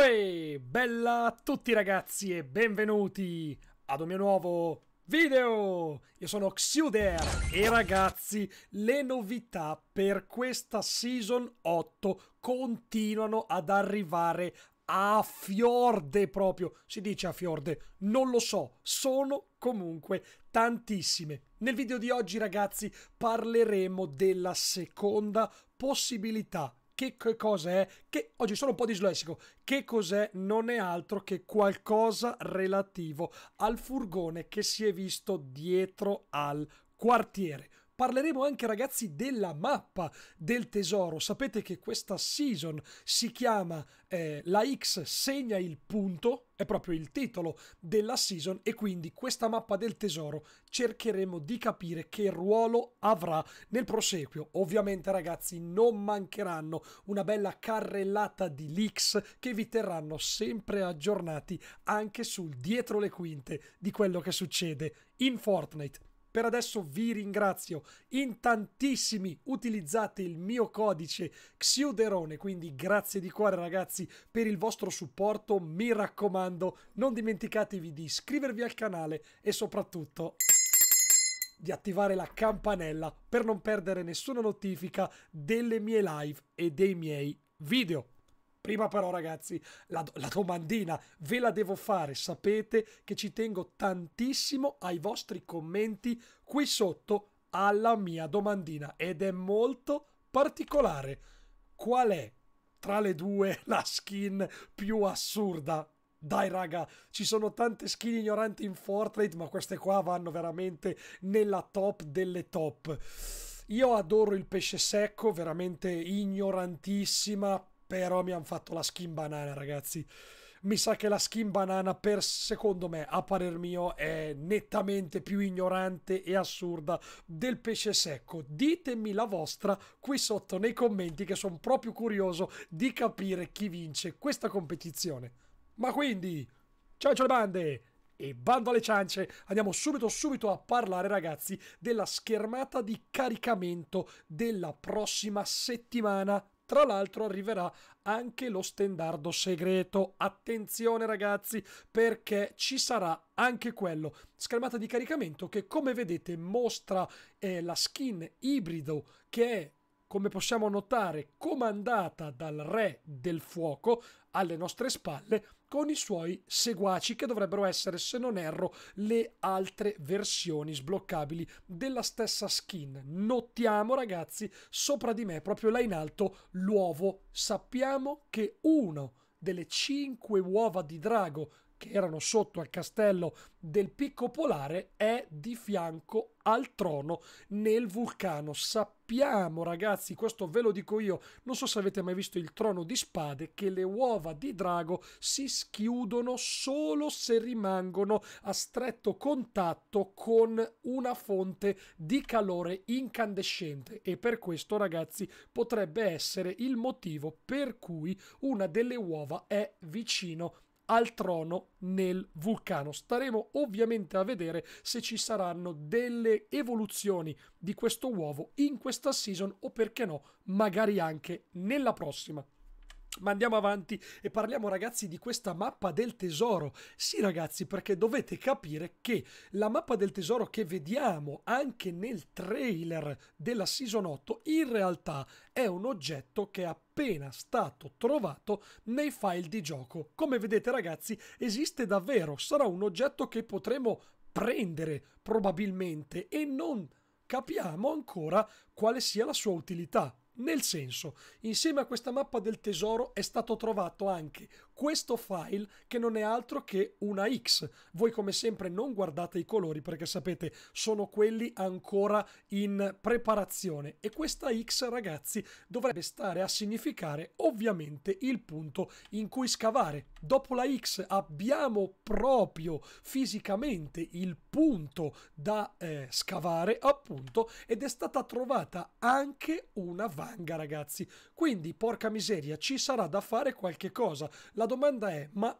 Uè, bella a tutti ragazzi e benvenuti ad un mio nuovo video! Io sono Xuder e ragazzi, le novità per questa Season 8 continuano ad arrivare a fiorde proprio, si dice a fiorde, non lo so, sono comunque tantissime. Nel video di oggi ragazzi parleremo della seconda possibilità che, che cosa è, che oggi sono un po' dislessico, che cos'è non è altro che qualcosa relativo al furgone che si è visto dietro al quartiere. Parleremo anche ragazzi della mappa del tesoro. Sapete che questa season si chiama eh, La X segna il punto, è proprio il titolo della season e quindi questa mappa del tesoro cercheremo di capire che ruolo avrà nel proseguio. Ovviamente ragazzi non mancheranno una bella carrellata di leaks che vi terranno sempre aggiornati anche sul dietro le quinte di quello che succede in Fortnite. Per adesso vi ringrazio. In tantissimi utilizzate il mio codice Xiuderone, quindi grazie di cuore ragazzi per il vostro supporto. Mi raccomando, non dimenticatevi di iscrivervi al canale e soprattutto di attivare la campanella per non perdere nessuna notifica delle mie live e dei miei video. Prima però ragazzi, la, la domandina ve la devo fare, sapete che ci tengo tantissimo ai vostri commenti qui sotto alla mia domandina ed è molto particolare. Qual è tra le due la skin più assurda? Dai raga, ci sono tante skin ignoranti in Fortnite, ma queste qua vanno veramente nella top delle top. Io adoro il pesce secco, veramente ignorantissima, però mi hanno fatto la skin banana, ragazzi. Mi sa che la skin banana, per secondo me, a parer mio, è nettamente più ignorante e assurda del pesce secco. Ditemi la vostra qui sotto nei commenti, che sono proprio curioso di capire chi vince questa competizione. Ma quindi, ciancio le bande! E bando alle ciance, andiamo subito subito a parlare ragazzi della schermata di caricamento della prossima settimana tra l'altro arriverà anche lo stendardo segreto. Attenzione ragazzi perché ci sarà anche quello. Schermata di caricamento che come vedete mostra eh, la skin ibrido che è come possiamo notare comandata dal re del fuoco alle nostre spalle con i suoi seguaci, che dovrebbero essere, se non erro, le altre versioni sbloccabili della stessa skin. Notiamo, ragazzi, sopra di me, proprio là in alto, l'uovo. Sappiamo che uno delle 5 uova di drago che erano sotto al castello del Picco Polare, è di fianco al trono nel vulcano. Sappiamo, ragazzi, questo ve lo dico io, non so se avete mai visto il trono di spade, che le uova di drago si schiudono solo se rimangono a stretto contatto con una fonte di calore incandescente e per questo, ragazzi, potrebbe essere il motivo per cui una delle uova è vicino a al trono nel vulcano. Staremo ovviamente a vedere se ci saranno delle evoluzioni di questo uovo in questa season o perché no, magari anche nella prossima ma andiamo avanti e parliamo ragazzi di questa mappa del tesoro. Sì ragazzi, perché dovete capire che la mappa del tesoro che vediamo anche nel trailer della Season 8 in realtà è un oggetto che è appena stato trovato nei file di gioco. Come vedete ragazzi, esiste davvero, sarà un oggetto che potremo prendere probabilmente e non capiamo ancora quale sia la sua utilità. Nel senso, insieme a questa mappa del tesoro è stato trovato anche questo file che non è altro che una X. Voi come sempre non guardate i colori perché sapete sono quelli ancora in preparazione e questa X ragazzi dovrebbe stare a significare ovviamente il punto in cui scavare. Dopo la X abbiamo proprio fisicamente il punto da eh, scavare appunto ed è stata trovata anche una vanga ragazzi. Quindi porca miseria ci sarà da fare qualche cosa. La domanda è, ma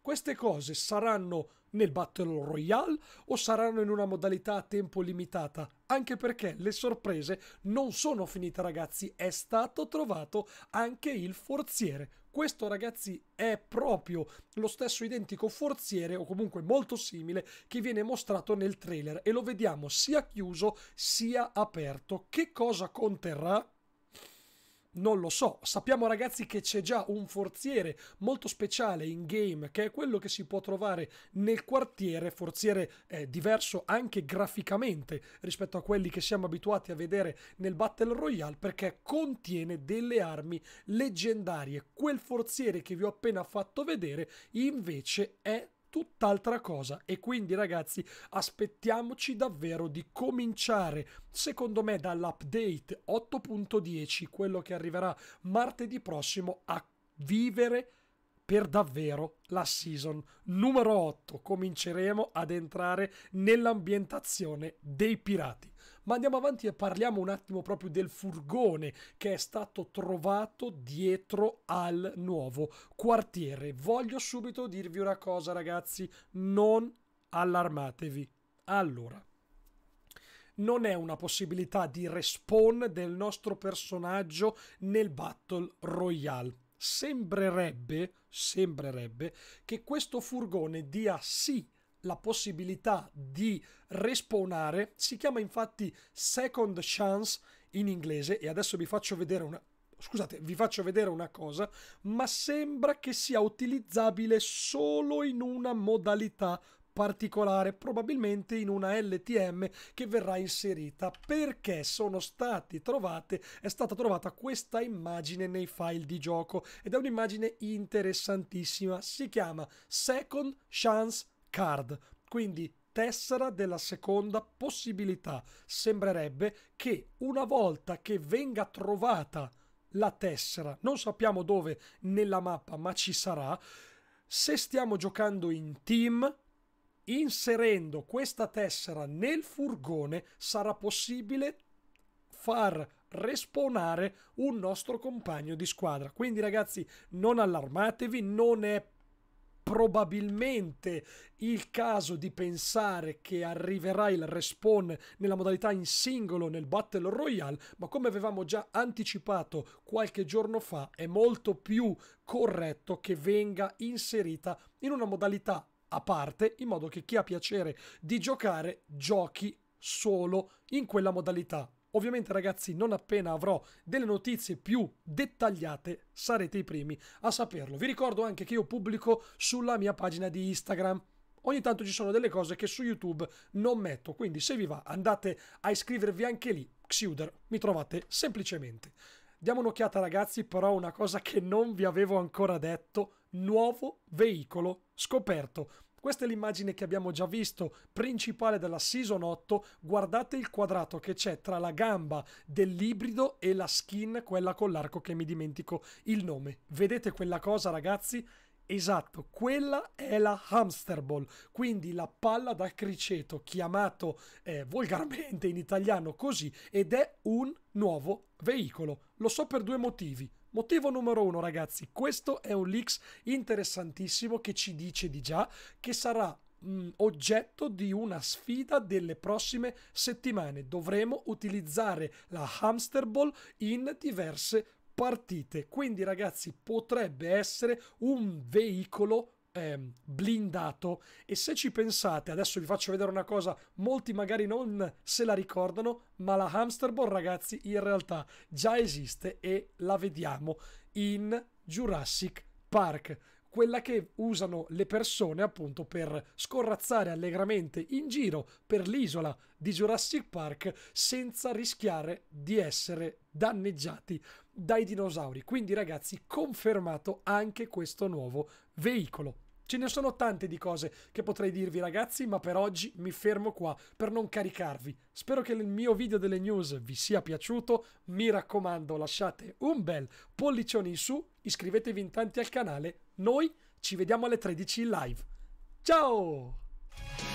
queste cose saranno nel Battle Royale o saranno in una modalità a tempo limitata? Anche perché le sorprese non sono finite ragazzi, è stato trovato anche il forziere. Questo ragazzi è proprio lo stesso identico forziere o comunque molto simile che viene mostrato nel trailer e lo vediamo sia chiuso sia aperto. Che cosa conterrà? Non lo so, sappiamo ragazzi che c'è già un forziere molto speciale in game che è quello che si può trovare nel quartiere, forziere eh, diverso anche graficamente rispetto a quelli che siamo abituati a vedere nel Battle Royale perché contiene delle armi leggendarie. Quel forziere che vi ho appena fatto vedere invece è tutt'altra cosa e quindi ragazzi aspettiamoci davvero di cominciare secondo me dall'update 8.10 quello che arriverà martedì prossimo a vivere per davvero la season numero 8 cominceremo ad entrare nell'ambientazione dei pirati ma andiamo avanti e parliamo un attimo proprio del furgone che è stato trovato dietro al nuovo quartiere. Voglio subito dirvi una cosa, ragazzi, non allarmatevi. Allora, non è una possibilità di respawn del nostro personaggio nel Battle Royale. Sembrerebbe, sembrerebbe che questo furgone dia sì la possibilità di respawnare, si chiama infatti Second Chance in inglese e adesso vi faccio vedere una, scusate, vi faccio vedere una cosa, ma sembra che sia utilizzabile solo in una modalità particolare, probabilmente in una LTM che verrà inserita perché sono stati trovate è stata trovata questa immagine nei file di gioco ed è un'immagine interessantissima, si chiama Second Chance card, quindi tessera della seconda possibilità. Sembrerebbe che una volta che venga trovata la tessera, non sappiamo dove nella mappa, ma ci sarà, se stiamo giocando in team, inserendo questa tessera nel furgone sarà possibile far respawnare un nostro compagno di squadra. Quindi ragazzi, non allarmatevi, non è probabilmente il caso di pensare che arriverà il respawn nella modalità in singolo nel Battle Royale, ma come avevamo già anticipato qualche giorno fa, è molto più corretto che venga inserita in una modalità a parte, in modo che chi ha piacere di giocare giochi solo in quella modalità Ovviamente ragazzi non appena avrò delle notizie più dettagliate sarete i primi a saperlo. Vi ricordo anche che io pubblico sulla mia pagina di Instagram. Ogni tanto ci sono delle cose che su YouTube non metto, quindi se vi va andate a iscrivervi anche lì. Xuder, mi trovate semplicemente. Diamo un'occhiata ragazzi, però una cosa che non vi avevo ancora detto, nuovo veicolo scoperto questa è l'immagine che abbiamo già visto, principale della Season 8. Guardate il quadrato che c'è tra la gamba dell'ibrido e la skin, quella con l'arco che mi dimentico il nome. Vedete quella cosa, ragazzi? Esatto, quella è la hamster ball, quindi la palla da criceto, chiamato eh, volgarmente in italiano così, ed è un nuovo veicolo. Lo so per due motivi. Motivo numero uno, ragazzi, questo è un leaks interessantissimo che ci dice di già che sarà mh, mm, oggetto di una sfida delle prossime settimane. Dovremo utilizzare la hamster ball in diverse partite. Quindi, ragazzi, potrebbe essere un veicolo Ehm, blindato e se ci pensate adesso vi faccio vedere una cosa molti magari non se la ricordano ma la hamsterball ragazzi in realtà già esiste e la vediamo in Jurassic Park quella che usano le persone appunto per scorrazzare allegramente in giro per l'isola di Jurassic Park senza rischiare di essere danneggiati dai dinosauri. Quindi ragazzi, confermato anche questo nuovo veicolo. Ce ne sono tante di cose che potrei dirvi ragazzi, ma per oggi mi fermo qua per non caricarvi. Spero che il mio video delle news vi sia piaciuto, mi raccomando lasciate un bel pollicione in su, iscrivetevi in tanti al canale, noi ci vediamo alle 13 in live. Ciao!